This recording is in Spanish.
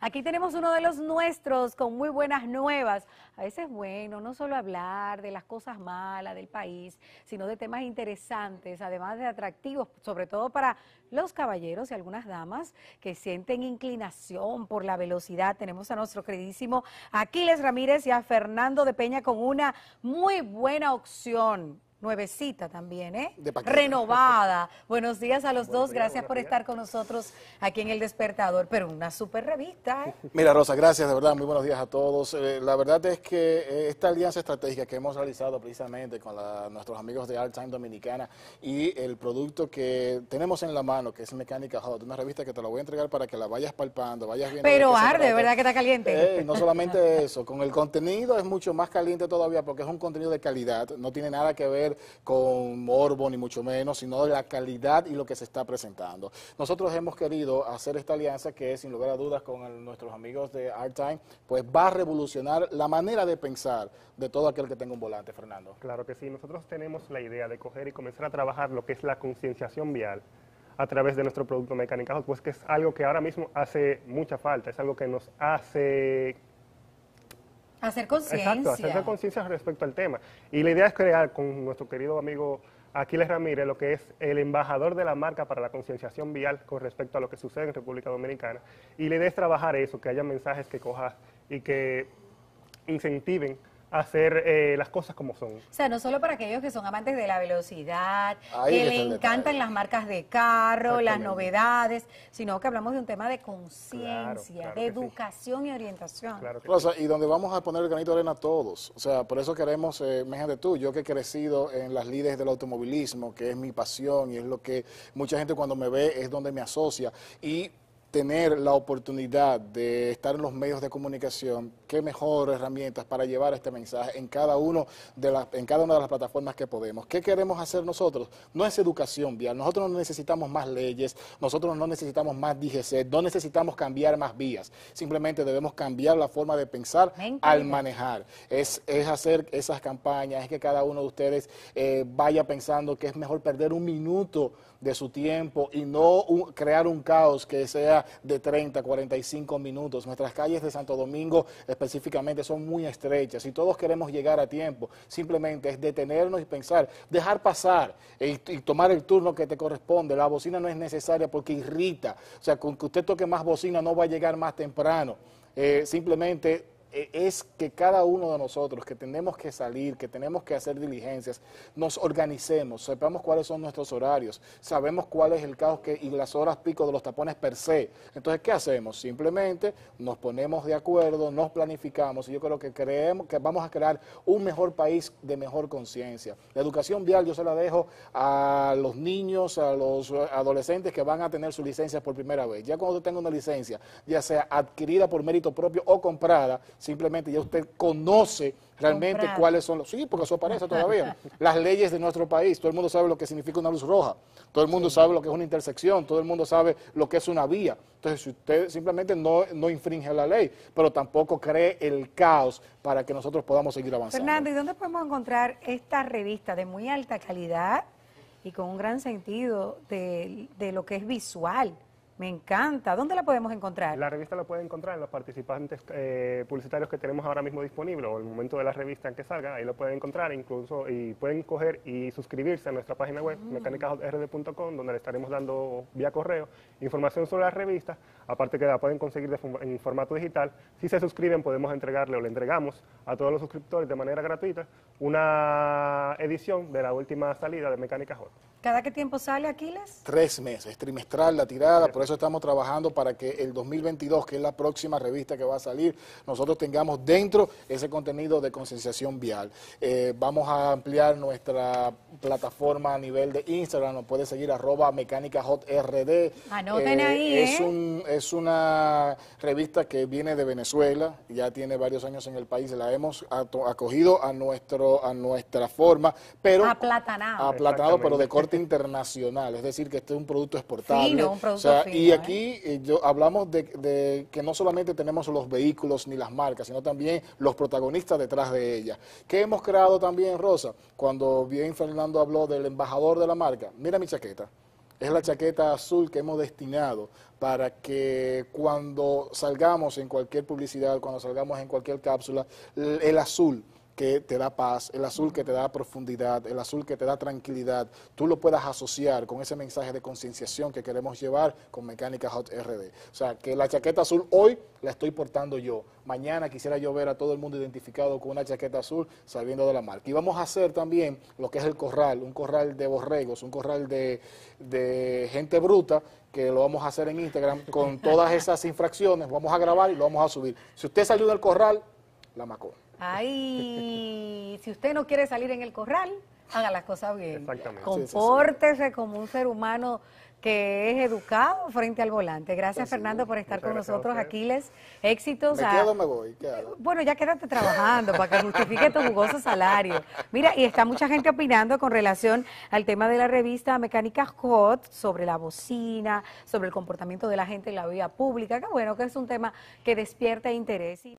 Aquí tenemos uno de los nuestros con muy buenas nuevas. A veces es bueno no solo hablar de las cosas malas del país, sino de temas interesantes, además de atractivos, sobre todo para los caballeros y algunas damas que sienten inclinación por la velocidad. Tenemos a nuestro queridísimo Aquiles Ramírez y a Fernando de Peña con una muy buena opción nuevecita también, ¿eh? Renovada. Buenos días a los dos, gracias por estar con nosotros aquí en El Despertador, pero una super revista. ¿eh? Mira, Rosa, gracias, de verdad, muy buenos días a todos. Eh, la verdad es que eh, esta alianza estratégica que hemos realizado precisamente con nuestros amigos de Art Time Dominicana y el producto que tenemos en la mano, que es Mecánica Hot, una revista que te la voy a entregar para que la vayas palpando, vayas viendo. Pero arde, ¿verdad que está caliente? Eh, no solamente eso, con el contenido es mucho más caliente todavía porque es un contenido de calidad, no tiene nada que ver con morbo ni mucho menos, sino de la calidad y lo que se está presentando. Nosotros hemos querido hacer esta alianza que sin lugar a dudas con nuestros amigos de Art Time, pues va a revolucionar la manera de pensar de todo aquel que tenga un volante, Fernando. Claro que sí, nosotros tenemos la idea de coger y comenzar a trabajar lo que es la concienciación vial a través de nuestro producto mecánico, pues que es algo que ahora mismo hace mucha falta, es algo que nos hace Hacer conciencia. Exacto, hacer conciencia respecto al tema. Y la idea es crear con nuestro querido amigo Aquiles Ramírez, lo que es el embajador de la marca para la concienciación vial con respecto a lo que sucede en República Dominicana. Y la idea es trabajar eso, que haya mensajes que cojas y que incentiven hacer eh, las cosas como son. O sea, no solo para aquellos que son amantes de la velocidad, que le encantan las marcas de carro, las novedades, sino que hablamos de un tema de conciencia, de educación y orientación. Claro Rosa, y donde vamos a poner el granito de arena todos. O sea, por eso queremos, eh, de tú, yo que he crecido en las líderes del automovilismo, que es mi pasión y es lo que mucha gente cuando me ve es donde me asocia. Y tener la oportunidad de estar en los medios de comunicación, qué mejor herramientas para llevar este mensaje en cada, uno de las, en cada una de las plataformas que podemos. ¿Qué queremos hacer nosotros? No es educación vial, nosotros no necesitamos más leyes, nosotros no necesitamos más DGC, no necesitamos cambiar más vías, simplemente debemos cambiar la forma de pensar al manejar. Es, es hacer esas campañas, es que cada uno de ustedes eh, vaya pensando que es mejor perder un minuto de su tiempo y no crear un caos que sea de 30, 45 minutos. Nuestras calles de Santo Domingo específicamente son muy estrechas y todos queremos llegar a tiempo. Simplemente es detenernos y pensar, dejar pasar y, tomar el turno que te corresponde. La bocina no es necesaria porque irrita. O sea, con que usted toque más bocina no va a llegar más temprano. Eh, simplemente e, es que cada uno de nosotros que tenemos que salir, que tenemos que hacer diligencias, nos organicemos, sepamos cuáles son nuestros horarios, sabemos cuál es el caos que, y las horas pico de los tapones per se. Entonces, ¿qué hacemos? Simplemente nos ponemos de acuerdo, nos planificamos y yo creo que creemos que vamos a crear un mejor país de mejor conciencia. La educación vial yo se la dejo a los niños, a los adolescentes que van a tener su licencia por primera vez. Ya cuando tenga una licencia, ya sea adquirida por mérito propio o comprada, Simplemente ya usted conoce realmente cuáles son los... Sí, porque eso aparece todavía. Las leyes de nuestro país. Todo el mundo sabe lo que significa una luz roja. Todo el mundo sabe lo que es una intersección. Todo el mundo sabe lo que es una vía. Entonces, si usted simplemente no, no infringe la ley, pero tampoco cree el caos para que nosotros podamos seguir avanzando. Fernando, ¿y dónde podemos encontrar esta revista de muy alta calidad y con un gran sentido de, de lo que es visual? Me encanta. ¿Dónde la podemos encontrar? La revista la puede encontrar en los participantes eh, publicitarios que tenemos ahora mismo disponibles o el momento de la revista en que salga, ahí lo pueden encontrar incluso y pueden coger y suscribirse a nuestra página web mm. donde le estaremos dando vía correo información sobre la revista, aparte que la pueden conseguir en formato digital. Si se suscriben podemos entregarle o le entregamos a todos los suscriptores de manera gratuita una edición de la última salida de Mecánica J. ¿Cada qué tiempo sale Aquiles? Tres meses, trimestral la tirada, por eso estamos trabajando para que el 2022, que es la próxima revista que va a salir, nosotros tengamos dentro ese contenido de concienciación vial. Eh, vamos a ampliar nuestra plataforma a nivel de Instagram, nos puede seguir arroba rd. Anoten eh, ahí. ¿eh? Es, es una revista que viene de Venezuela, ya tiene varios años en el país, la hemos acogido a, nuestro, a nuestra forma, pero... Aplatanado. Aplatanado, pero de corte internacional, es decir, que este es un producto exportable. y aquí ¿eh? Eh, yo, hablamos de, de, que no solamente tenemos los vehículos ni las marcas, sino también los protagonistas detrás de ellas. ¿Qué hemos creado también, Rosa? Cuando bien Fernando habló del embajador de la marca, mira mi chaqueta. Es la chaqueta azul que hemos destinado para que cuando salgamos en cualquier publicidad, cuando salgamos en cualquier cápsula, el azul que te da paz, el azul que te da profundidad, el azul que te da tranquilidad, tú lo puedas asociar con ese mensaje de concienciación que queremos llevar con Mecánica Hot RD. O sea, que la chaqueta azul hoy la estoy portando yo. Mañana quisiera yo ver a todo el mundo identificado con una chaqueta azul saliendo de la marca. Y vamos a hacer también lo que es el corral, un corral de borregos, un corral de, gente bruta que lo vamos a hacer en Instagram con todas esas infracciones, vamos a grabar y lo vamos a subir. Si usted salió del corral, la macó. Ay, si usted no quiere salir en el corral, haga las cosas bien. Exactamente. Compórtese como un ser humano que es educado frente al volante. Gracias, pues Fernando, por estar con nosotros. Aquiles, éxitos. ¿Me voy? Bueno, ya quédate trabajando para que justifique tu jugoso salario. Mira, y está mucha gente opinando con relación al tema de la revista Mecánica Hot, sobre la bocina, sobre el comportamiento de la gente en la vía pública, que bueno, que es un tema que despierta interés. Y...